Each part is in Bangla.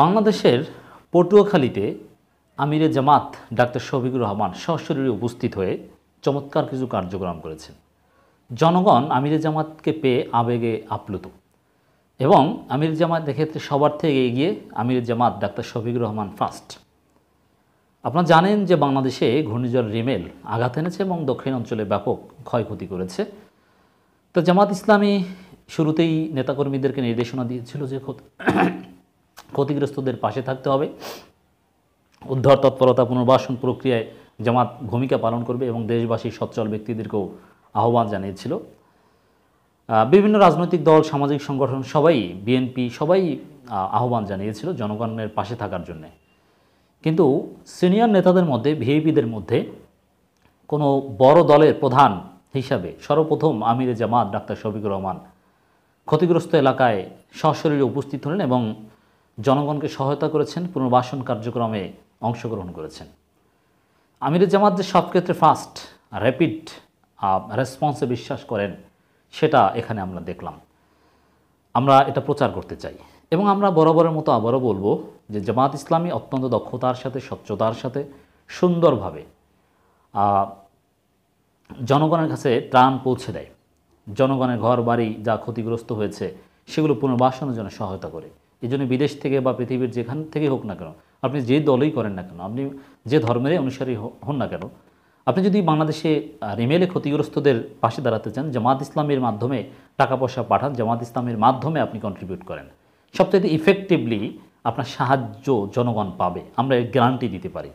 বাংলাদেশের পটুয়াখালীতে আমিরে জামাত ডাক্তার শফিকুর রহমান সশরীরে উপস্থিত হয়ে চমৎকার কিছু কার্যক্রম করেছেন জনগণ আমিরে জামাতকে পেয়ে আবেগে আপ্লুত এবং আমির জামাত এক্ষেত্রে সবার থেকে এগিয়ে আমির জামাত ডাক্তার শফিকুর রহমান ফার্স্ট আপনারা জানেন যে বাংলাদেশে ঘূর্ণিঝড় রিমেল আঘাত এনেছে এবং দক্ষিণ অঞ্চলে ব্যাপক ক্ষয়ক্ষতি করেছে তো জামাত ইসলামী শুরুতেই নেতাকর্মীদেরকে নির্দেশনা দিয়েছিল যে ক্ষতিগ্রস্তদের পাশে থাকতে হবে উদ্ধার তৎপরতা পুনর্বাসন প্রক্রিয়ায় জামাত ভূমিকা পালন করবে এবং দেশবাসীর সচ্ছল ব্যক্তিদেরকেও আহ্বান জানিয়েছিল বিভিন্ন রাজনৈতিক দল সামাজিক সংগঠন সবাই বিএনপি সবাই আহ্বান জানিয়েছিল জনগণের পাশে থাকার জন্য কিন্তু সিনিয়র নেতাদের মধ্যে ভিএপিদের মধ্যে কোনো বড় দলের প্রধান হিসাবে সর্বপ্রথম আমিরে জামাত ডাক্তার শফিকুর রহমান ক্ষতিগ্রস্ত এলাকায় সশরীরে উপস্থিত হলেন এবং জনগণকে সহায়তা করেছেন পুনর্বাসন কার্যক্রমে অংশগ্রহণ করেছেন আমিরের জামাত যে সব ক্ষেত্রে ফাস্ট র্যাপিড রেসপন্সে বিশ্বাস করেন সেটা এখানে আমরা দেখলাম আমরা এটা প্রচার করতে চাই এবং আমরা বরাবরের মতো আবারও বলবো যে জামাত ইসলামী অত্যন্ত দক্ষতার সাথে স্বচ্ছতার সাথে সুন্দরভাবে জনগণের কাছে ত্রাণ পৌঁছে দেয় জনগণের ঘর বাড়ি যা ক্ষতিগ্রস্ত হয়েছে সেগুলো পুনর্বাসনের জন্য সহায়তা করে এই জন্য বিদেশ থেকে বা পৃথিবীর যেখান থেকে হোক না কেন আপনি যে দলই করেন না কেন আপনি যে ধর্মের অনুসারী হন না কেন আপনি যদি বাংলাদেশে রিমেলে ক্ষতিগ্রস্তদের পাশে দাঁড়াতে চান জামাত ইসলামের মাধ্যমে টাকা পয়সা পাঠান জামাত ইসলামের মাধ্যমে আপনি কন্ট্রিবিউট করেন সবচেয়ে ইফেক্টিভলি আপনার সাহায্য জনগণ পাবে আমরা গ্যারান্টি দিতে পারি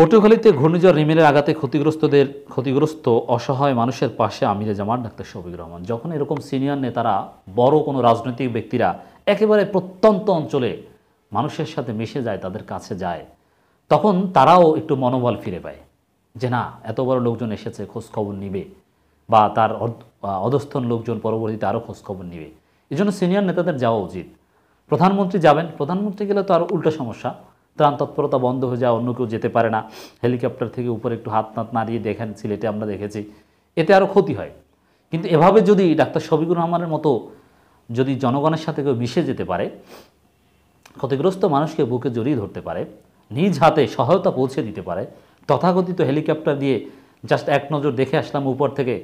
পটুখালীতে ঘূর্ণিঝড় রিমেলের আঘাতে ক্ষতিগ্রস্তদের ক্ষতিগ্রস্ত অসহায় মানুষের পাশে আমিরে জামান ডাক্তার শফিক রহমান যখন এরকম সিনিয়র নেতারা বড় কোনো রাজনৈতিক ব্যক্তিরা একেবারে প্রত্যন্ত অঞ্চলে মানুষের সাথে মিশে যায় তাদের কাছে যায় তখন তারাও একটু মনোবল ফিরে পায় যে না এত বড় লোকজন এসেছে খোঁজখবর নিবে বা তার অধস্থন লোকজন পরবর্তীতে আরও খোঁজখবর নিবে এজন্য সিনিয়র নেতাদের যাওয়া উচিত প্রধানমন্ত্রী যাবেন প্রধানমন্ত্রী গেলে তো আরও উল্টো সমস্যা ত্রাণ তৎপরতা বন্ধ হয়ে যায় অন্য কেউ যেতে পারে না হেলিকপ্টার থেকে উপরে একটু হাত নাত নাড়িয়ে দেখেন সিলেটে আমরা দেখেছি এতে আরও ক্ষতি হয় কিন্তু এভাবে যদি ডাক্তার শফিকুর রহমানের মতো যদি জনগণের সাথে কেউ মিশে যেতে পারে ক্ষতিগ্রস্ত মানুষকে বুকে জড়িয়ে ধরতে পারে নিজ হাতে সহায়তা পৌঁছে দিতে পারে তথাকথিত হেলিকপ্টার দিয়ে জাস্ট এক নজর দেখে আসলাম উপর থেকে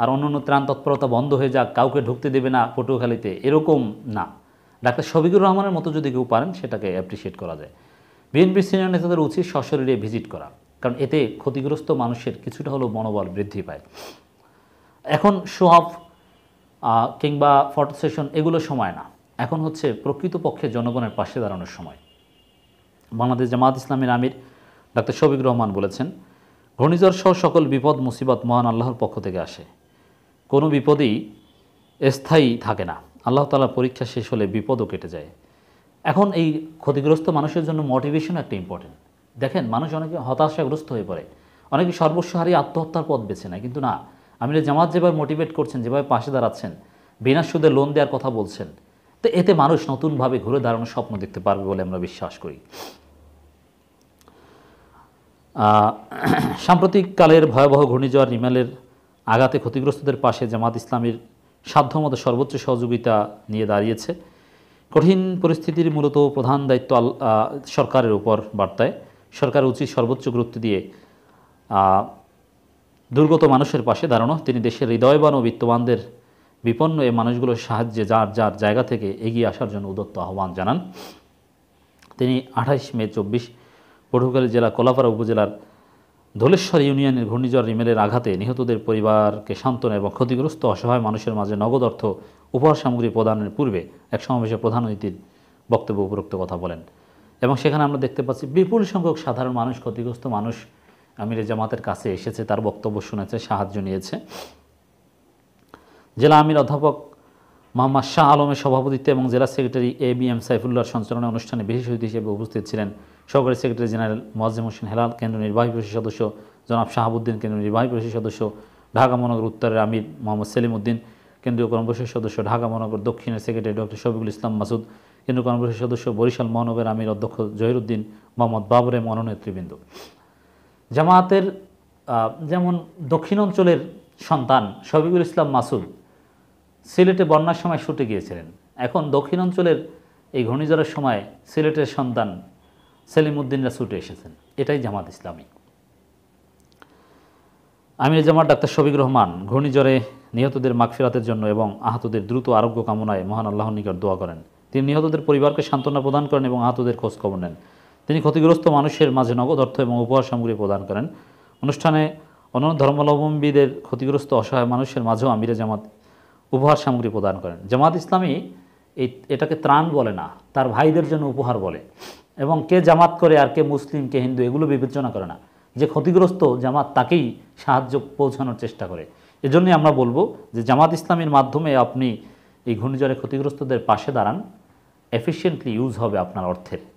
আর অন্য অন্য ত্রাণ তৎপরতা বন্ধ হয়ে যাক কাউকে ঢুকতে দেবে না পটুয়াখালীতে এরকম না ডাক্তার শফিকুর রহমানের মতো যদি কেউ পারেন সেটাকে অ্যাপ্রিসিয়েট করা যায় বিএনপি সিনিয়র নেতাদের উচিত সশরীরে ভিজিট করা কারণ এতে ক্ষতিগ্রস্ত মানুষের কিছুটা হলেও মনোবল বৃদ্ধি পায় এখন সোহাব কিংবা ফটো সেশন এগুলো সময় না এখন হচ্ছে প্রকৃতপক্ষে জনগণের পাশে দাঁড়ানোর সময় বাংলাদেশ জামাত ইসলামের আমির ডাক্তার শফিক রহমান বলেছেন ঘূর্ণিঝড় সহ সকল বিপদ মুসিবত মহান আল্লাহর পক্ষ থেকে আসে কোনো বিপদই স্থায়ী থাকে না আল্লাহ তালা পরীক্ষা শেষ হলে বিপদও কেটে যায় এখন এই ক্ষতিগ্রস্ত মানুষের জন্য মোটিভেশন একটা ইম্পর্টেন্ট দেখেন মানুষ অনেকে হতাশাগ্রস্ত হয়ে পড়ে অনেকে সর্বস্ব হারিয়ে আত্মহত্যার পথ বেছে নেয় কিন্তু না আমি জামাত যেভাবে মোটিভেট করছেন যেভাবে পাশে দাঁড়াচ্ছেন বিনা সুদে লোন দেওয়ার কথা বলছেন তো এতে মানুষ নতুনভাবে ঘুরে দাঁড়ানোর স্বপ্ন দেখতে পারবে বলে আমরা বিশ্বাস করি সাম্প্রতিককালের ভয়াবহ ঘূর্ণিঝড় রিমালের আঘাতে ক্ষতিগ্রস্তদের পাশে জামাত ইসলামের সাধ্যমতো সর্বোচ্চ সহযোগিতা নিয়ে দাঁড়িয়েছে কঠিন পরিস্থিতির মূলত প্রধান দায়িত্ব সরকারের উপর বার্তায় সরকার উচিত সর্বোচ্চ গুরুত্ব দিয়ে দুর্গত মানুষের পাশে দাঁড়ানো তিনি দেশের হৃদয়বান ও বিত্তবানদের বিপন্ন এ মানুষগুলোর সাহায্যে যার যার জায়গা থেকে এগিয়ে আসার জন্য উদত্ত আহ্বান জানান তিনি আঠাইশ মে চব্বিশ পটুয়াখালী জেলা কলাপাড়া উপজেলার ধলেশ্বর ইউনিয়নের ঘূর্ণিঝড় রিমেলের আঘাতে নিহতদের পরিবারকে সান্ত্বনা এবং ক্ষতিগ্রস্ত অসহায় মানুষের মাঝে নগদ অর্থ উপহার সামগ্রী প্রদানের পূর্বে এক সমাবেশে প্রধান অতিথির বক্তব্য উপরোক্ত কথা বলেন এবং সেখানে আমরা দেখতে পাচ্ছি বিপুল সংখ্যক সাধারণ মানুষ ক্ষতিগ্রস্ত মানুষ আমিরে জামাতের কাছে এসেছে তার বক্তব্য শুনেছে সাহায্য নিয়েছে জেলা আমির অধ্যাপক মোহাম্মদ শাহ আলমের সভাপতিত্বে এবং জেলা সেক্রেটারি এ বি এম সাইফুল্লাহর সঞ্চালনা অনুষ্ঠানে বিশেষ অতিথি হিসেবে উপস্থিত ছিলেন সহকারী সেক্রেটারি জেনারেল মোয়াজিম হোসেন হেলাল কেন্দ্র নির্বাহী পরিষদ সদস্য জনাব শাহাবুদ্দিন কেন্দ্র নির্বাহী পরিষদ সদস্য ঢাকা মহানগর উত্তরের আমির মোহাম্মদ সেলিম উদ্দিন কেন্দ্রীয় কর্মপরিষদ সদস্য ঢাকা মহানগর দক্ষিণের সেক্রেটারি ডক্টর শফিকুল ইসলাম মাসুদ কেন্দ্রীয় কর্মপরিষদ সদস্য বরিশাল মহানগরের আমির অধ্যক্ষ জহিরুদ্দিন মোহাম্মদ বাবরে মনোনেতৃবৃন্দ জামায়াতের যেমন দক্ষিণ অঞ্চলের সন্তান শফিকুল ইসলাম মাসুদ সিলেটে বন্যার সময় ছুটে গিয়েছিলেন এখন দক্ষিণ অঞ্চলের এই ঘূর্ণিঝড়ের সময় সিলেটের সন্তান সেলিমুদ্দিনরা ছুটে এসেছেন এটাই জামাত ইসলামী আমির জামাত ডাক্তার শবিক রহমান ঘূর্ণিঝড়ে নিহতদের মাগফিরাতের জন্য এবং আহতদের দ্রুত আরোগ্য কামনায় মহান আল্লাহর নিকট দোয়া করেন তিনি নিহতদের পরিবারকে সান্ত্বনা প্রদান করেন এবং আহতদের খোঁজ খবর নেন তিনি ক্ষতিগ্রস্ত মানুষের মাঝে নগদ অর্থ এবং উপহার সামগ্রী প্রদান করেন অনুষ্ঠানে অন্যান্য ধর্মাবলম্বীদের ক্ষতিগ্রস্ত অসহায় মানুষের মাঝেও আমিরা জামাত উপহার সামগ্রী প্রদান করেন জামাত ইসলামী এই এটাকে ত্রাণ বলে না তার ভাইদের জন্য উপহার বলে এবং কে জামাত করে আর কে মুসলিম কে হিন্দু এগুলো বিবেচনা করে না যে ক্ষতিগ্রস্ত জামাত তাকেই সাহায্য পৌঁছানোর চেষ্টা করে এজন্যই আমরা বলবো যে জামাত ইসলামের মাধ্যমে আপনি এই ঘূর্ণিঝড়ে ক্ষতিগ্রস্তদের পাশে দাঁড়ান এফিসিয়েন্টলি ইউজ হবে আপনার অর্থের